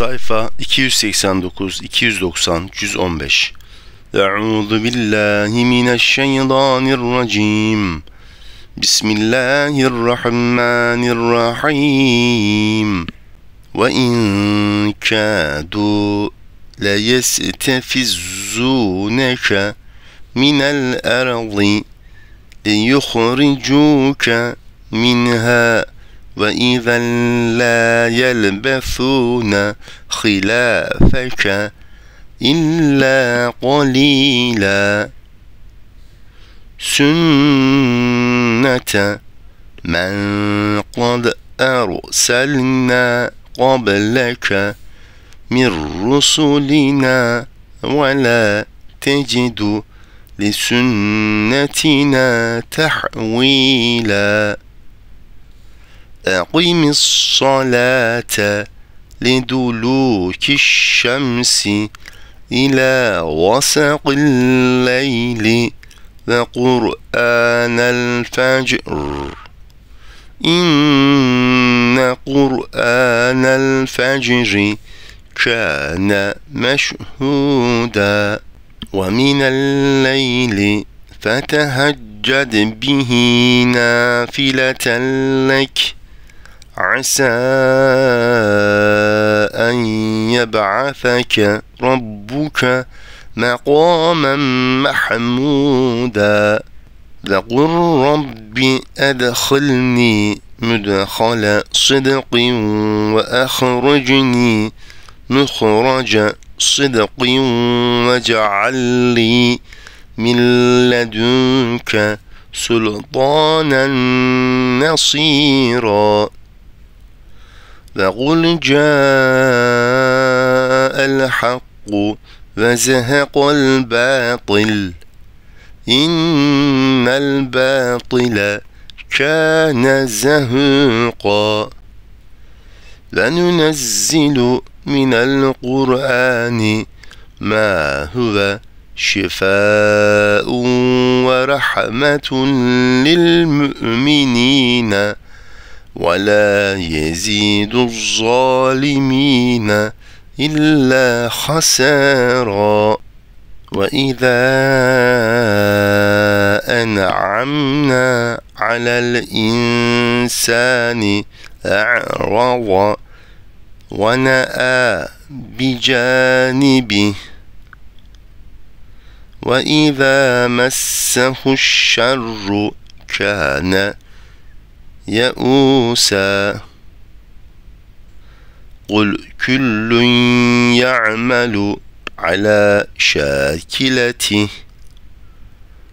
Sayfa 289, 290, 115. Euzu billahi mineşşeytanirracim. Bismillahirrahmanirrahim. Ve in kâdu leyestefizzûneke minel erzi liyuhricuke minha وإذا لا يلبثون خلافك إلا قليلا سنة من قد أرسلنا قبلك من رسلنا ولا تجد لسنتنا تحويلا أقم الصلاة لدلوك الشمس إلى وسق الليل وقرآن الفجر إن قرآن الفجر كان مشهودا ومن الليل فتهجد به نافلة لك عسى أن يبعثك ربك مقاما محمودا لقل رب أدخلني مدخل صدق وأخرجني مخرج صدق واجعل لي من لدنك سلطانا نصيرا فقل جاء الحق وزهق الباطل إن الباطل كان زهوقا لننزل من القرآن ما هو شفاء ورحمة للمؤمنين ولا يزيد الظالمين إلا خسارا وإذا أنعمنا على الإنسان أعرض ونأى بجانبه وإذا مسه الشر كان يئوسا قل كل يعمل على شاكلته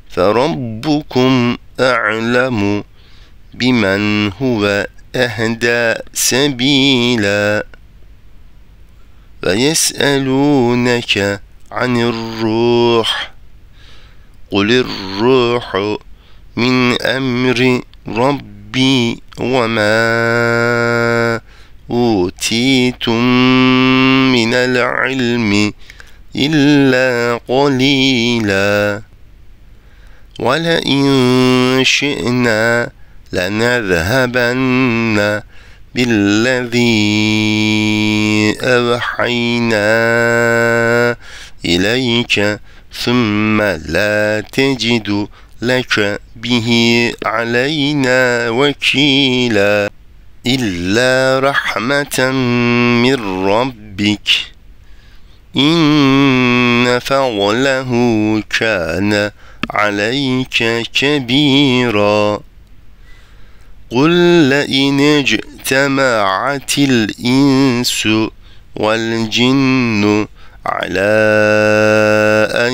فربكم أعلم بمن هو أهدى سبيلا ويسألونك عن الروح قل الروح من أمر ربي ربي وما أوتيتم من العلم إلا قليلا ولئن شئنا لنذهبن بالذي أوحينا إليك ثم لا تجد لك به علينا وكيلا إلا رحمة من ربك إن فعله كان عليك كبيرا قل لئن اجتمعت الإنس والجن على أن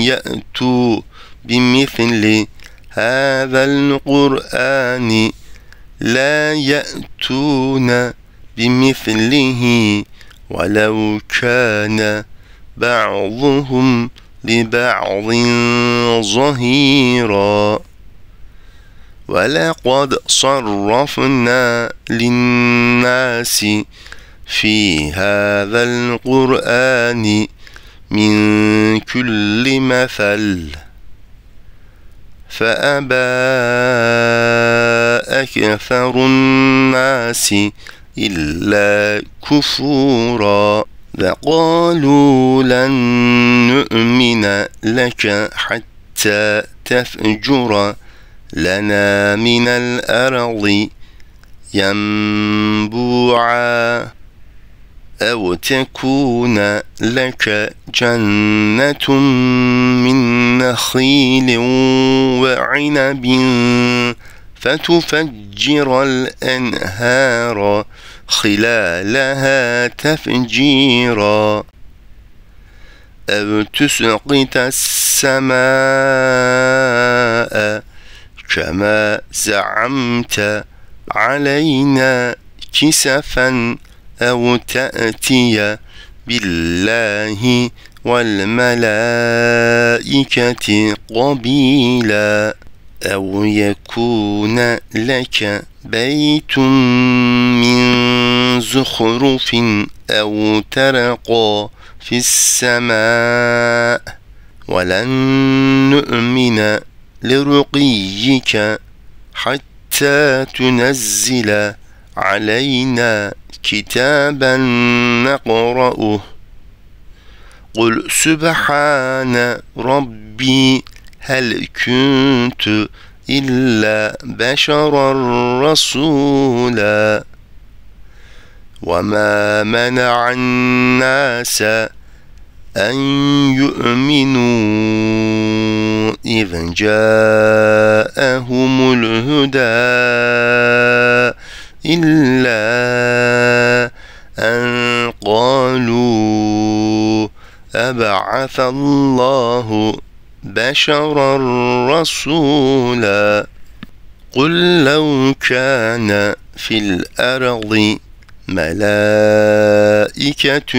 يأتوا مثل هذا القرآن لا يأتون بمثله ولو كان بعضهم لبعض ظهيرا ولقد صرفنا للناس في هذا القرآن من كل مثل فأبى أكثر الناس إلا كفورا فقالوا لن نؤمن لك حتى تفجر لنا من الأرض ينبوعا أو تكون لك جنة من نخيل وعنب فتفجر الأنهار خلالها تفجيرا أو تسقط السماء كما زعمت علينا كسفا أو تأتي بالله والملائكة قبيلا أو يكون لك بيت من زخرف أو ترقى في السماء ولن نؤمن لرقيك حتى تنزل علينا كتابا نقرأه قل سبحان ربي هل كنت إلا بشرا رسولا وما منع الناس أن يؤمنوا إذ جاءهم الهدى إلا فبعث بعث الله بشرا رسولا قل لو كان في الأرض ملائكة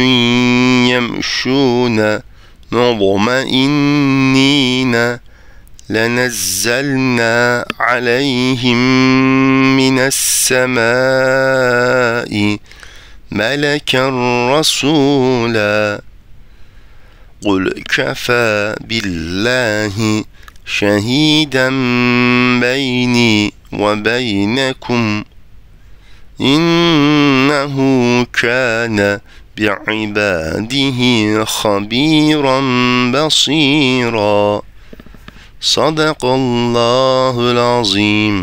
يمشون مطمئنين لنزلنا عليهم من السماء ملكا رسولا قل كفى بالله شهيدا بيني وبينكم إنه كان بعباده خبيرا بصيرا صدق الله العظيم